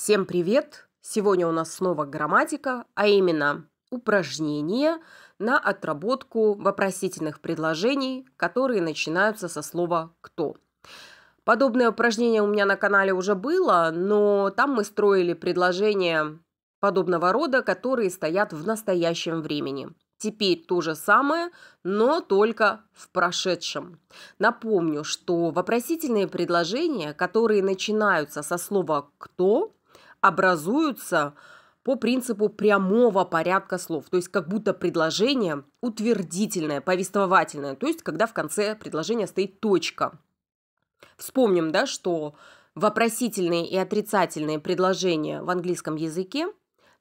Всем привет! Сегодня у нас снова грамматика, а именно упражнение на отработку вопросительных предложений, которые начинаются со слова «кто». Подобное упражнение у меня на канале уже было, но там мы строили предложения подобного рода, которые стоят в настоящем времени. Теперь то же самое, но только в прошедшем. Напомню, что вопросительные предложения, которые начинаются со слова «кто», образуются по принципу прямого порядка слов, то есть как будто предложение утвердительное, повествовательное, то есть когда в конце предложения стоит точка. Вспомним, да, что вопросительные и отрицательные предложения в английском языке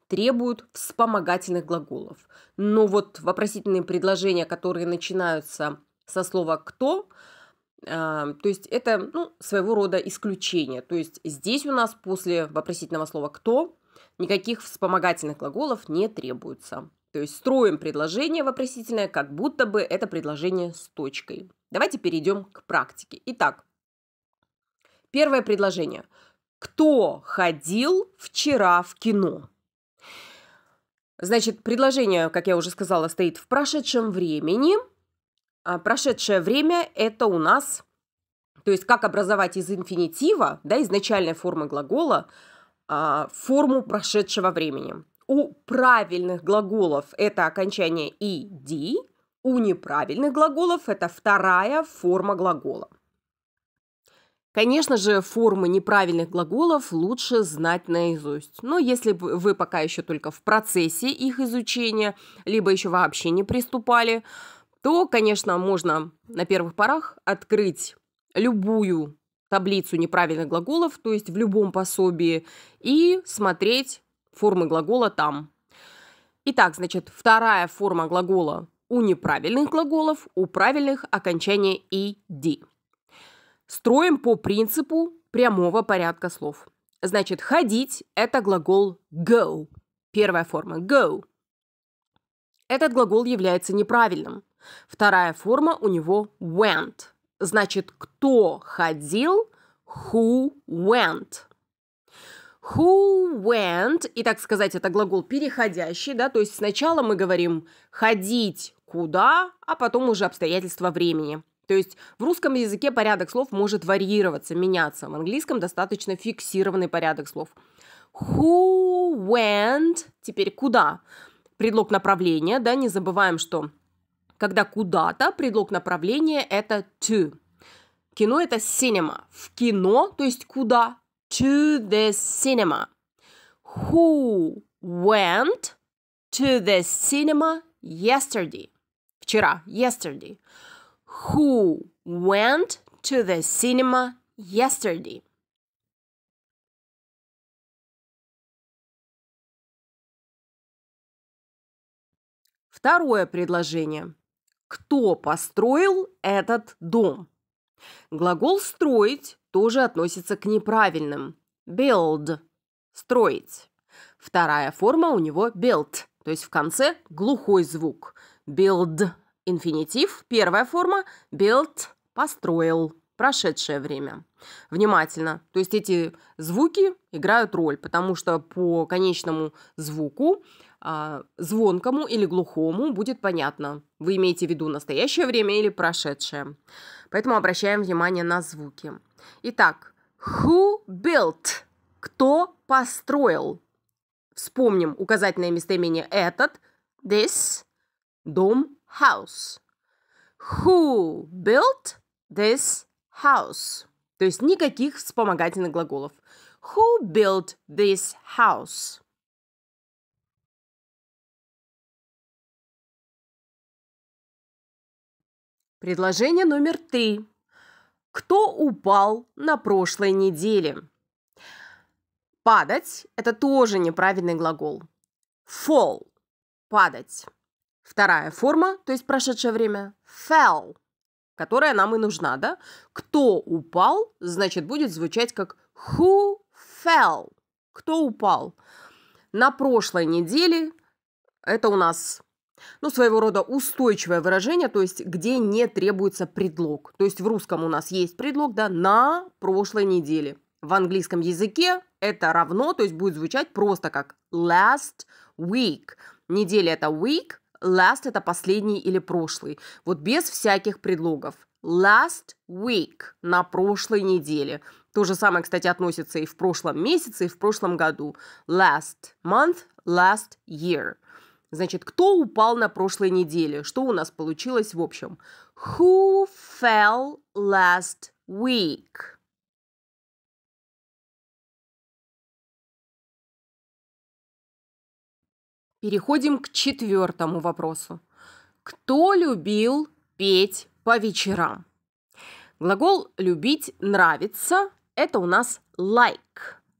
требуют вспомогательных глаголов. Но вот вопросительные предложения, которые начинаются со слова «кто», то есть это ну, своего рода исключение. То есть здесь у нас после вопросительного слова «кто» никаких вспомогательных глаголов не требуется. То есть строим предложение вопросительное, как будто бы это предложение с точкой. Давайте перейдем к практике. Итак, первое предложение. Кто ходил вчера в кино? Значит, предложение, как я уже сказала, стоит в прошедшем времени – а, прошедшее время – это у нас, то есть как образовать из инфинитива, да, изначальной формы глагола, а, форму прошедшего времени. У правильных глаголов это окончание «иди», у неправильных глаголов это вторая форма глагола. Конечно же, формы неправильных глаголов лучше знать наизусть. Но если вы пока еще только в процессе их изучения, либо еще вообще не приступали, то, конечно, можно на первых порах открыть любую таблицу неправильных глаголов, то есть в любом пособии, и смотреть формы глагола там. Итак, значит, вторая форма глагола у неправильных глаголов, у правильных окончание «id». Строим по принципу прямого порядка слов. Значит, ходить – это глагол go. Первая форма – go. Этот глагол является неправильным. Вторая форма у него went. Значит, кто ходил, who went. Who went, и так сказать, это глагол переходящий, да, то есть сначала мы говорим ходить куда, а потом уже обстоятельства времени. То есть в русском языке порядок слов может варьироваться, меняться. В английском достаточно фиксированный порядок слов. Who went, теперь куда? Предлог направления, да, не забываем, что когда куда-то предлог направления – это to. Кино – это cinema. В кино, то есть куда? To the cinema. Who went to the cinema yesterday? Вчера, yesterday. Who went to the cinema yesterday? Второе предложение кто построил этот дом. Глагол «строить» тоже относится к неправильным. Build – строить. Вторая форма у него built, то есть в конце глухой звук. Build – инфинитив, первая форма – built – построил, прошедшее время. Внимательно, то есть эти звуки играют роль, потому что по конечному звуку – а, звонкому или глухому будет понятно, вы имеете в виду настоящее время или прошедшее. Поэтому обращаем внимание на звуки. Итак, who built? Кто построил? Вспомним указательное местоимение этот, this, дом, house. Who built this house? То есть никаких вспомогательных глаголов. Who built this house? Предложение номер три. Кто упал на прошлой неделе? Падать – это тоже неправильный глагол. Fall – падать. Вторая форма, то есть прошедшее время – fell, которая нам и нужна, да? Кто упал, значит, будет звучать как who fell – кто упал. На прошлой неделе это у нас ну, своего рода устойчивое выражение, то есть где не требуется предлог. То есть в русском у нас есть предлог, да, на прошлой неделе. В английском языке это равно, то есть будет звучать просто как last week. Неделя это week, last это последний или прошлый. Вот без всяких предлогов. Last week на прошлой неделе. То же самое, кстати, относится и в прошлом месяце, и в прошлом году. Last month, last year – Значит, кто упал на прошлой неделе? Что у нас получилось в общем? Who fell last week? Переходим к четвертому вопросу. Кто любил петь по вечерам? Глагол «любить» нравится. Это у нас like.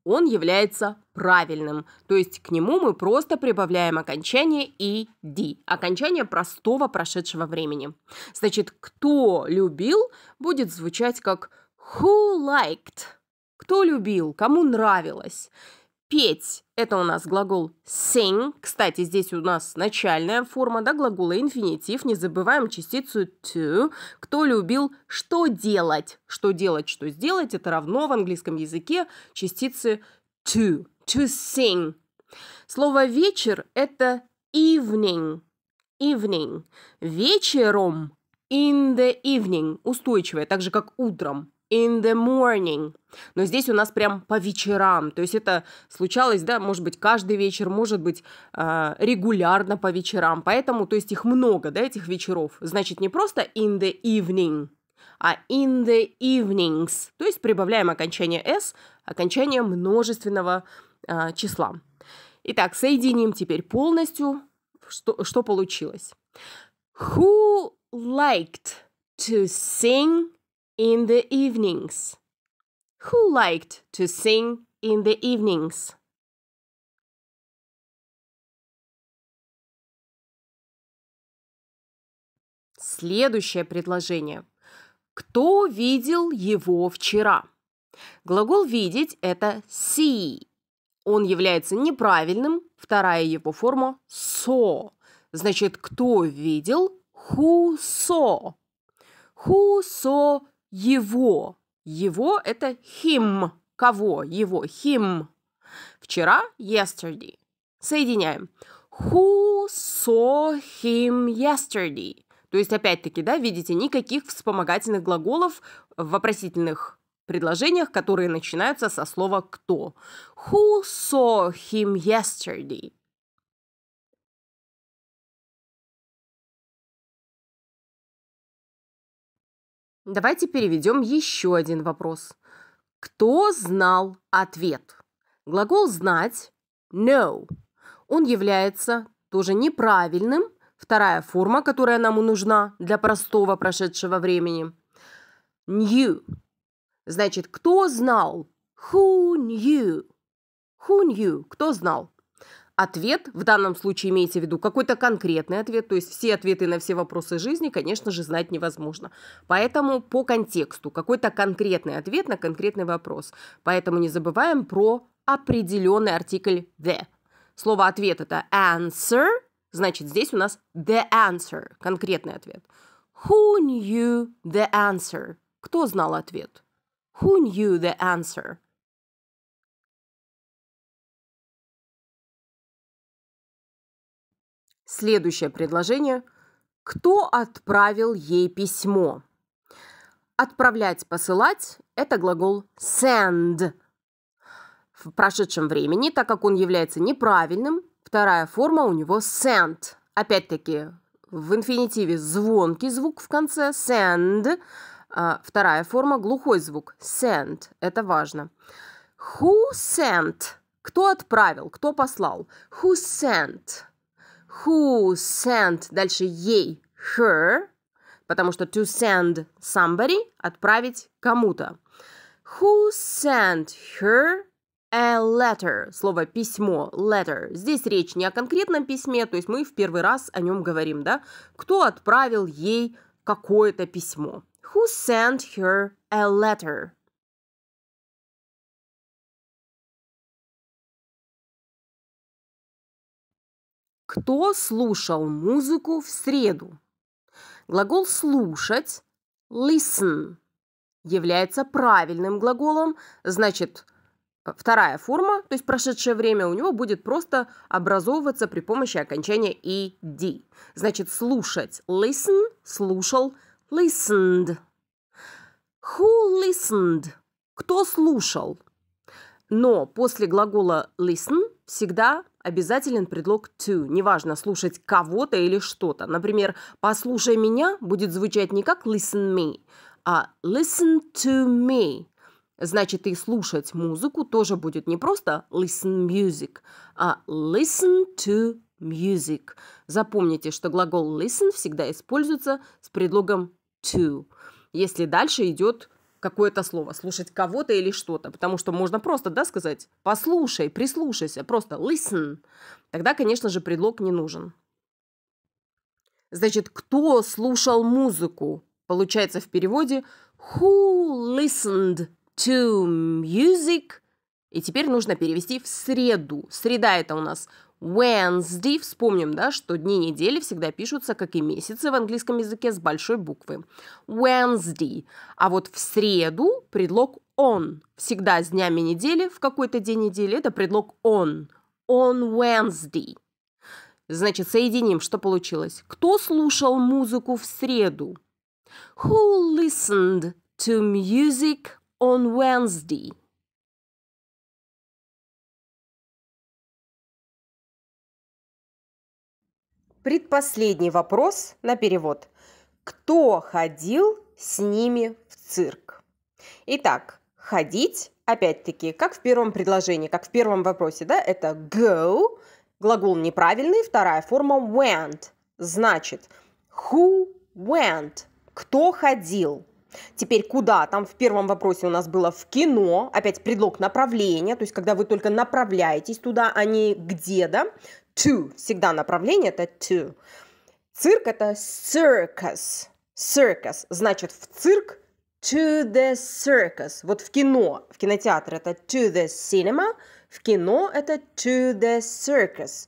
Он является правильным. То есть к нему мы просто прибавляем окончание «ed», окончание простого прошедшего времени. Значит, «кто любил» будет звучать как «who liked». Кто любил, кому нравилось. Петь – это у нас глагол sing. Кстати, здесь у нас начальная форма да, глагола инфинитив. Не забываем частицу to. Кто любил что делать? Что делать, что сделать – это равно в английском языке частице to to sing. Слово вечер – это evening. Evening. Вечером. In the evening. Устойчивое, так же как утром. In the morning. Но здесь у нас прям по вечерам. То есть это случалось, да, может быть, каждый вечер, может быть, а, регулярно по вечерам. Поэтому, то есть их много, да, этих вечеров. Значит, не просто in the evening, а in the evenings. То есть прибавляем окончание s, окончание множественного э, а, числам. Итак, соединим теперь полностью, что, что получилось. Who liked to sing in the evenings? Who liked to sing in the evenings? Следующее предложение. Кто видел его вчера? Глагол «видеть» – это see он является неправильным, вторая его форма – со. Значит, кто видел? Who saw? Who saw его? Его – это him. Кого? Его. Him. Вчера – yesterday. Соединяем. Who saw him yesterday? То есть, опять-таки, да, видите, никаких вспомогательных глаголов вопросительных предложениях, которые начинаются со слова «кто». Who saw him yesterday? Давайте переведем еще один вопрос. Кто знал ответ? Глагол «знать» – know. Он является тоже неправильным, вторая форма, которая нам нужна для простого прошедшего времени. Knew Значит, кто знал? Who knew? Who knew? Кто знал? Ответ, в данном случае имейте в виду какой-то конкретный ответ, то есть все ответы на все вопросы жизни, конечно же, знать невозможно. Поэтому по контексту, какой-то конкретный ответ на конкретный вопрос. Поэтому не забываем про определенный артикль the. Слово ответ это answer, значит здесь у нас the answer, конкретный ответ. Who knew the answer? Кто знал ответ? Who knew the answer? Следующее предложение. Кто отправил ей письмо? Отправлять, посылать – это глагол send. В прошедшем времени, так как он является неправильным, вторая форма у него sent. Опять-таки, в инфинитиве звонкий звук в конце – send – а, вторая форма – глухой звук. send это важно. Who sent? Кто отправил, кто послал? Who sent? Who sent? Дальше ей. Her. Потому что to send somebody – отправить кому-то. Who sent her a letter? Слово письмо, letter. Здесь речь не о конкретном письме, то есть мы в первый раз о нем говорим, да? Кто отправил ей какое-то письмо? who sent her a letter. Кто слушал музыку в среду? Глагол «слушать» – listen – является правильным глаголом, значит, э, вторая форма, то есть прошедшее время у него будет просто образовываться при помощи окончания «ed». Значит, слушать – listen, слушал – listened – Who listened? Кто слушал? Но после глагола listen всегда обязателен предлог to. Неважно, слушать кого-то или что-то. Например, «послушай меня» будет звучать не как listen me, а listen to me. Значит, и слушать музыку тоже будет не просто listen music, а listen to music. Запомните, что глагол listen всегда используется с предлогом to если дальше идет какое-то слово, слушать кого-то или что-то, потому что можно просто, да, сказать «послушай», «прислушайся», просто «listen», тогда, конечно же, предлог не нужен. Значит, кто слушал музыку? Получается в переводе «who listened to music» – и теперь нужно перевести в среду. Среда это у нас Wednesday, вспомним, да, что дни недели всегда пишутся, как и месяцы в английском языке, с большой буквы. Wednesday. А вот в среду предлог on. Всегда с днями недели, в какой-то день недели, это предлог on. On Wednesday. Значит, соединим, что получилось. Кто слушал музыку в среду? Who listened to music on Wednesday? предпоследний вопрос на перевод. Кто ходил с ними в цирк? Итак, ходить, опять-таки, как в первом предложении, как в первом вопросе, да, это go, глагол неправильный, вторая форма went, значит, who went, кто ходил, Теперь куда? Там в первом вопросе у нас было в кино, опять предлог направления, то есть когда вы только направляетесь туда, а не где да? to. Всегда направление это to. Цирк это circus. Circus. Значит, в цирк to the circus. Вот в кино, в кинотеатр это to the cinema, в кино это to the circus.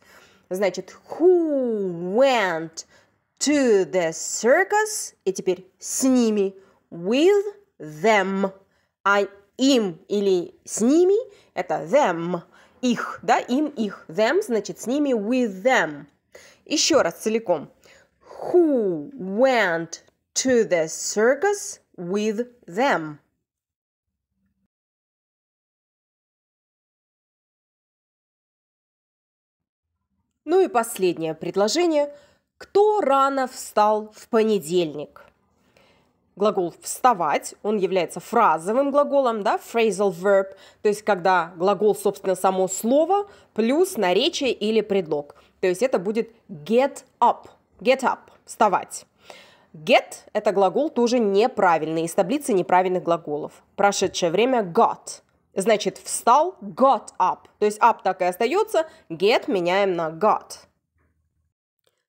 Значит, who went to the circus? И теперь с ними. With them. А им или с ними это them их, да, им их. Them, значит, с ними with them. Еще раз целиком. Who went to the circus with them? Ну и последнее предложение. Кто рано встал в понедельник? глагол «вставать», он является фразовым глаголом, да, phrasal verb, то есть когда глагол, собственно, само слово плюс наречие или предлог. То есть это будет get up, get up, вставать. Get – это глагол тоже неправильный, из таблицы неправильных глаголов. Прошедшее время got. Значит, встал, got up. То есть up так и остается, get меняем на got.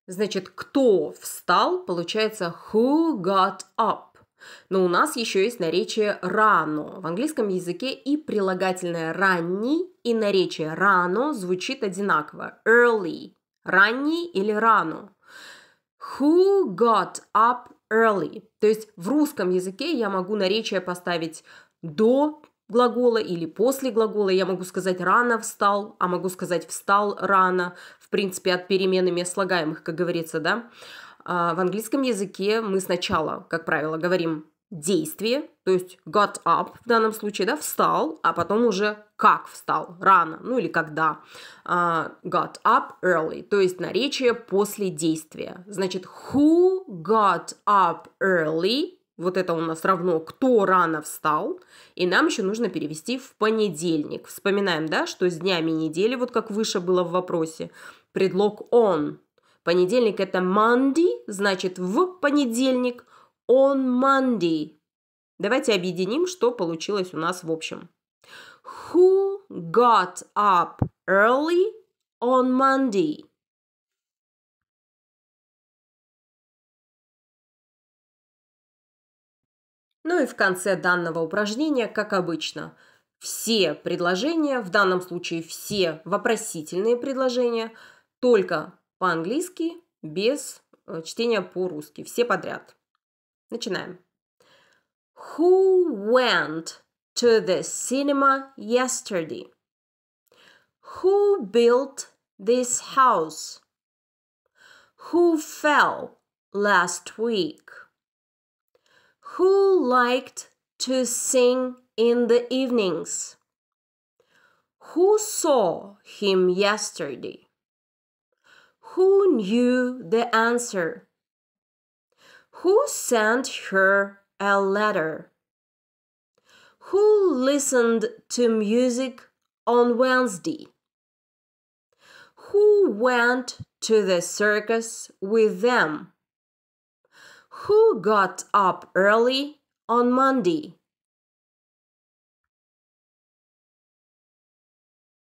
Значит, кто встал, получается who got up. Но у нас еще есть наречие «рано». В английском языке и прилагательное «ранний», и наречие «рано» звучит одинаково. Early. Ранний или рано. Who got up early? То есть в русском языке я могу наречие поставить до глагола или после глагола. Я могу сказать «рано встал», а могу сказать «встал рано». В принципе, от перемены мест слагаемых, как говорится, да? А, в английском языке мы сначала, как правило, говорим действие, то есть got up в данном случае, да, встал, а потом уже как встал, рано, ну или когда. Uh, got up early, то есть наречие после действия. Значит, who got up early, вот это у нас равно кто рано встал, и нам еще нужно перевести в понедельник. Вспоминаем, да, что с днями недели, вот как выше было в вопросе, предлог on – Понедельник – это Monday, значит в понедельник, on Monday. Давайте объединим, что получилось у нас в общем. Who got up early on Monday? Ну и в конце данного упражнения, как обычно, все предложения, в данном случае все вопросительные предложения, только по-английски без э, чтения по-русски. Все подряд. Начинаем. Who went to the cinema yesterday? Who built this house? Who fell last week? Who liked to sing in the evenings? Who saw him yesterday? Who knew the answer? Who sent her a letter? Who listened to music on Wednesday? Who went to the circus with them? Who got up early on Monday?